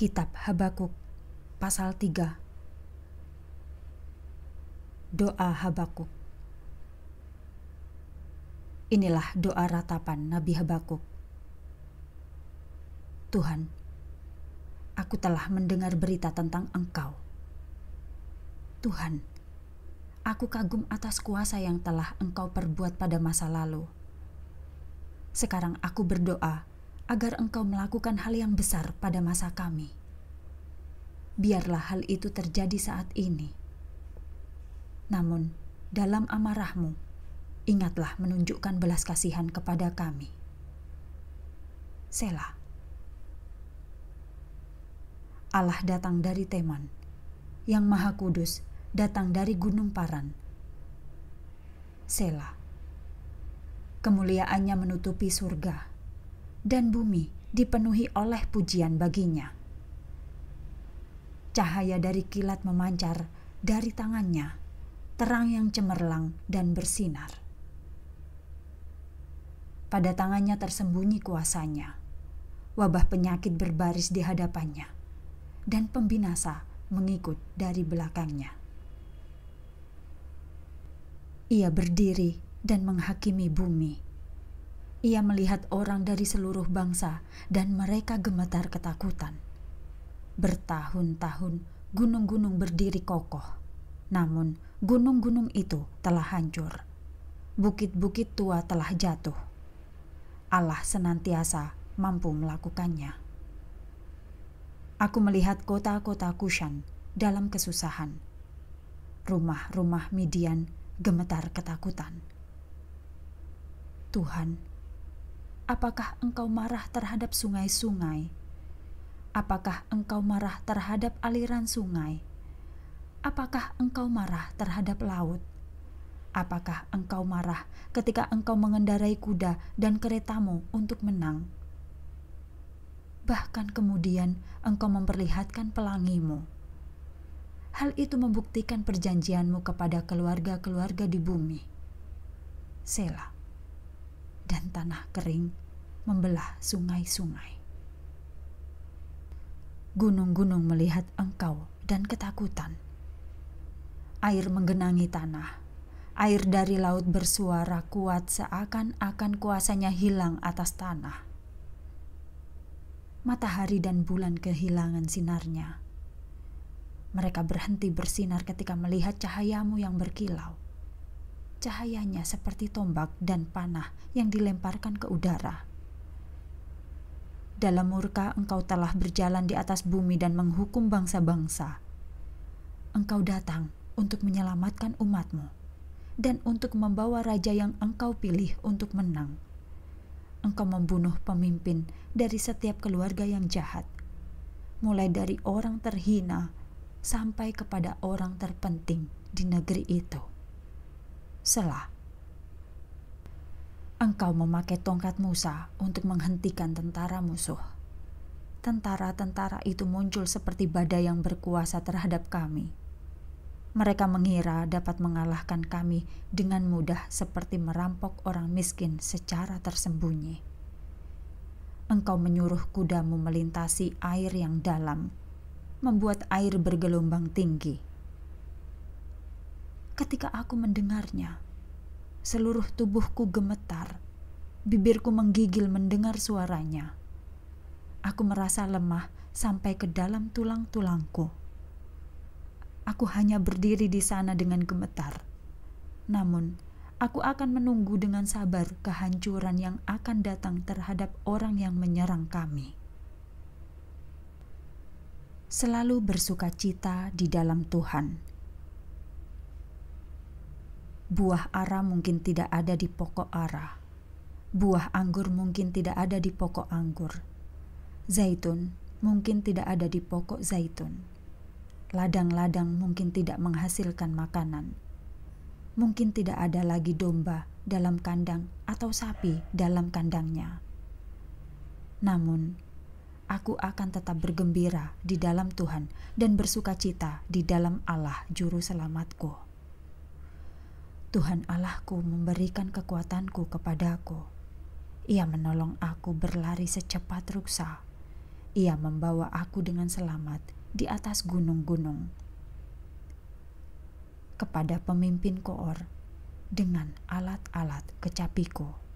Kitab Habakuk pasal 3 Doa Habakuk Inilah doa ratapan Nabi Habakuk Tuhan aku telah mendengar berita tentang Engkau Tuhan aku kagum atas kuasa yang telah Engkau perbuat pada masa lalu sekarang aku berdoa agar engkau melakukan hal yang besar pada masa kami. Biarlah hal itu terjadi saat ini. Namun, dalam amarahmu, ingatlah menunjukkan belas kasihan kepada kami. Sela Allah datang dari Teman, yang Maha Kudus datang dari Gunung Paran. Sela Kemuliaannya menutupi surga dan bumi dipenuhi oleh pujian baginya. Cahaya dari kilat memancar dari tangannya, terang yang cemerlang dan bersinar. Pada tangannya tersembunyi kuasanya, wabah penyakit berbaris di hadapannya, dan pembinasa mengikut dari belakangnya. Ia berdiri dan menghakimi bumi ia melihat orang dari seluruh bangsa, dan mereka gemetar ketakutan. Bertahun-tahun gunung-gunung berdiri kokoh, namun gunung-gunung itu telah hancur. Bukit-bukit tua telah jatuh. Allah senantiasa mampu melakukannya. Aku melihat kota-kota Kushan dalam kesusahan. Rumah-rumah Midian gemetar ketakutan. Tuhan Apakah engkau marah terhadap sungai-sungai? Apakah engkau marah terhadap aliran sungai? Apakah engkau marah terhadap laut? Apakah engkau marah ketika engkau mengendarai kuda dan keretamu untuk menang? Bahkan kemudian engkau memperlihatkan pelangimu. Hal itu membuktikan perjanjianmu kepada keluarga-keluarga di bumi. sela, dan tanah kering membelah sungai-sungai. Gunung-gunung melihat engkau dan ketakutan. Air menggenangi tanah. Air dari laut bersuara kuat seakan-akan kuasanya hilang atas tanah. Matahari dan bulan kehilangan sinarnya. Mereka berhenti bersinar ketika melihat cahayamu yang berkilau cahayanya seperti tombak dan panah yang dilemparkan ke udara dalam murka engkau telah berjalan di atas bumi dan menghukum bangsa-bangsa. Engkau datang untuk menyelamatkan umatmu dan untuk membawa raja yang engkau pilih untuk menang. Engkau membunuh pemimpin dari setiap keluarga yang jahat, mulai dari orang terhina sampai kepada orang terpenting di negeri itu. Selah engkau memakai tongkat Musa untuk menghentikan tentara musuh. Tentara-tentara itu muncul seperti badai yang berkuasa terhadap kami. Mereka mengira dapat mengalahkan kami dengan mudah, seperti merampok orang miskin secara tersembunyi. Engkau menyuruh kudamu melintasi air yang dalam, membuat air bergelombang tinggi. Ketika aku mendengarnya, Seluruh tubuhku gemetar. Bibirku menggigil mendengar suaranya. Aku merasa lemah sampai ke dalam tulang-tulangku. Aku hanya berdiri di sana dengan gemetar. Namun, aku akan menunggu dengan sabar kehancuran yang akan datang terhadap orang yang menyerang kami. Selalu bersuka cita di dalam Tuhan Buah ara mungkin tidak ada di pokok ara. Buah anggur mungkin tidak ada di pokok anggur. Zaitun mungkin tidak ada di pokok zaitun. Ladang-ladang mungkin tidak menghasilkan makanan. Mungkin tidak ada lagi domba dalam kandang atau sapi dalam kandangnya. Namun, aku akan tetap bergembira di dalam Tuhan dan bersukacita di dalam Allah, Juru Selamatku. Tuhan Allahku memberikan kekuatanku kepadaku. Ia menolong aku berlari secepat ruksa. Ia membawa aku dengan selamat di atas gunung-gunung. Kepada pemimpin koor dengan alat-alat kecapiku.